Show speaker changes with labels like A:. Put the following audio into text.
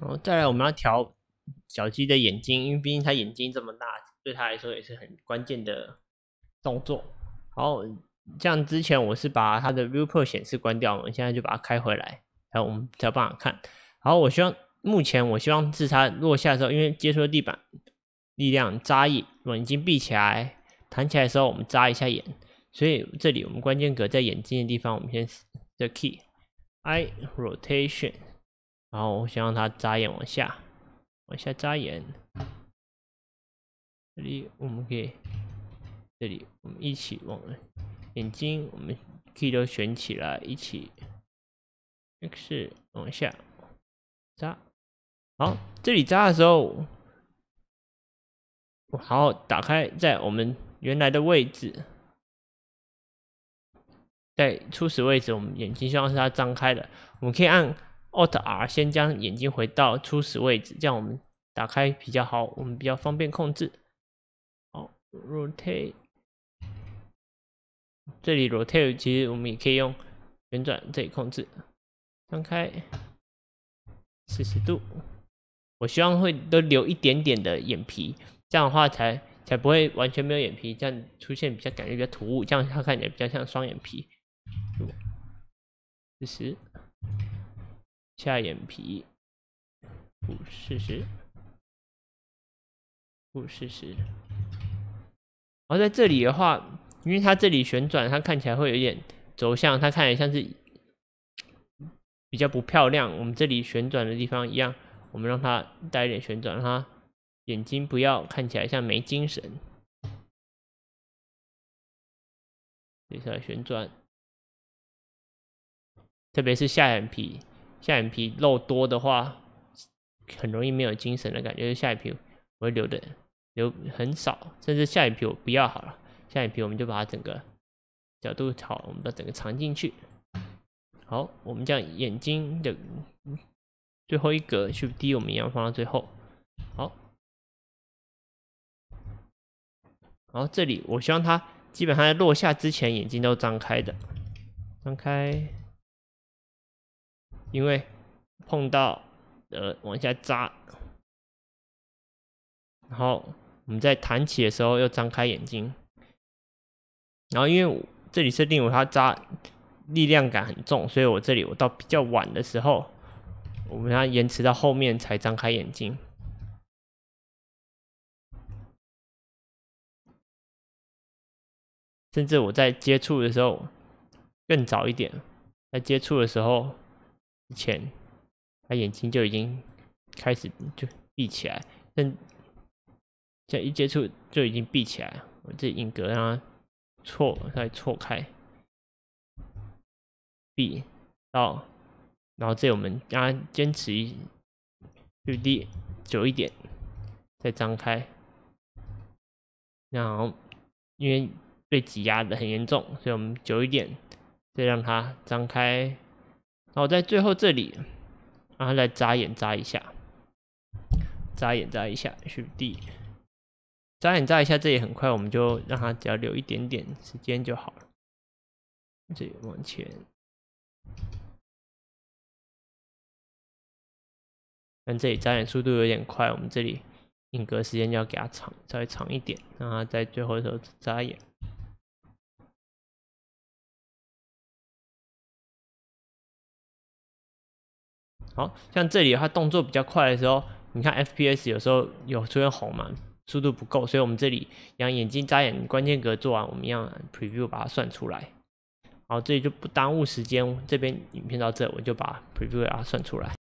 A: 然后再来，我们要调小鸡的眼睛，因为毕竟它眼睛这么大，对它来说也是很关键的动作。好，像之前我是把它的 viewport 显示关掉嘛，现在就把它开回来，然后我们再帮它看。然后我希望，目前我希望，自它落下的时候，因为接触地板，力量扎眼，眼睛闭起来，弹起来的时候我们扎一下眼。所以这里我们关键格在眼睛的地方，我们先 the key i rotation。然后我想让它眨眼，往下，往下眨眼。这里我们可以，这里我们一起往眼睛，我们可以都选起来，一起 X 往下眨。
B: 好，这里眨的时候，我好打
A: 开在我们原来的位置，在初始位置，我们眼睛希望是它张开的，我们可以按。Alt R，先将眼睛回到初始位置，这样我们打开比较好，我们比较方便控制。好，Rotate，这里 Rotate 其实我们也可以用旋转这里控制，张开四十度。我希望会都留一点点的眼皮，这样的话才才不会完全没有眼皮，这样出现比较感觉比较突兀，这样它看起来比较像双眼皮。四十。下眼皮，负四十，负四然后在这里的话，因为它这里旋转，它看起来会有点轴向，它看起来像是比较不漂亮。我们这里旋转的地方一样，我们让它带一点旋转，它眼睛不要看起来像没精神。
B: 接下来旋转，
A: 特别是下眼皮。下眼皮肉多的话，很容易没有精神的感觉。下眼皮我会留的留很少，甚至下眼皮我不要好了。下眼皮我们就把它整个角度调，我们把它整个藏进去。好，我们将眼睛的最后一格去滴，我们一样放到最后。好，然后这里我希望它基本上在落下之前眼睛都张开的，张开。因为碰到呃往下扎，然后我们在弹起的时候又张开眼睛，然后因为这里设定为它扎力量感很重，所以我这里我到比较晚的时候，我们要延迟到后面才张开眼睛，甚至我在接触的时候更早一点，在接触的时候。以前他眼睛就已经开始就闭起来，但这一接触就已经闭起来了。我这影格让他错再错开，闭到，然后这我们让他坚持就离久一点，再张开。然后因为被挤压的很严重，所以我们久一点，再让它张开。然后在最后这里，然后来眨眼眨一下，眨眼眨一下，选 D。眨眼眨一下，这也很快，我们就让它只要留一点点时间就好了。这里往前，但这里眨眼速度有点快，我们这里定格时间就要给它长，稍微长一点，让它在最后的时候眨眼。好像这里的话，动作比较快的时候，你看 FPS 有时候有出现红嘛，速度不够，所以我们这里让眼睛眨眼，关键格做完，我们要 Preview 把它算出来。好，这里就不耽误时间，这边影片到这，我就把 Preview 把它算出来。